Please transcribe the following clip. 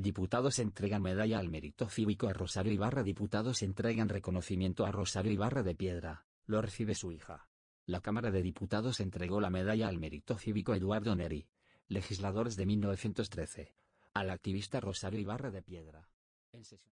Diputados entregan medalla al mérito cívico a Rosario Ibarra. Diputados entregan reconocimiento a Rosario Ibarra de Piedra, lo recibe su hija. La Cámara de Diputados entregó la medalla al mérito cívico a Eduardo Neri, legisladores de 1913, al activista Rosario Ibarra de Piedra.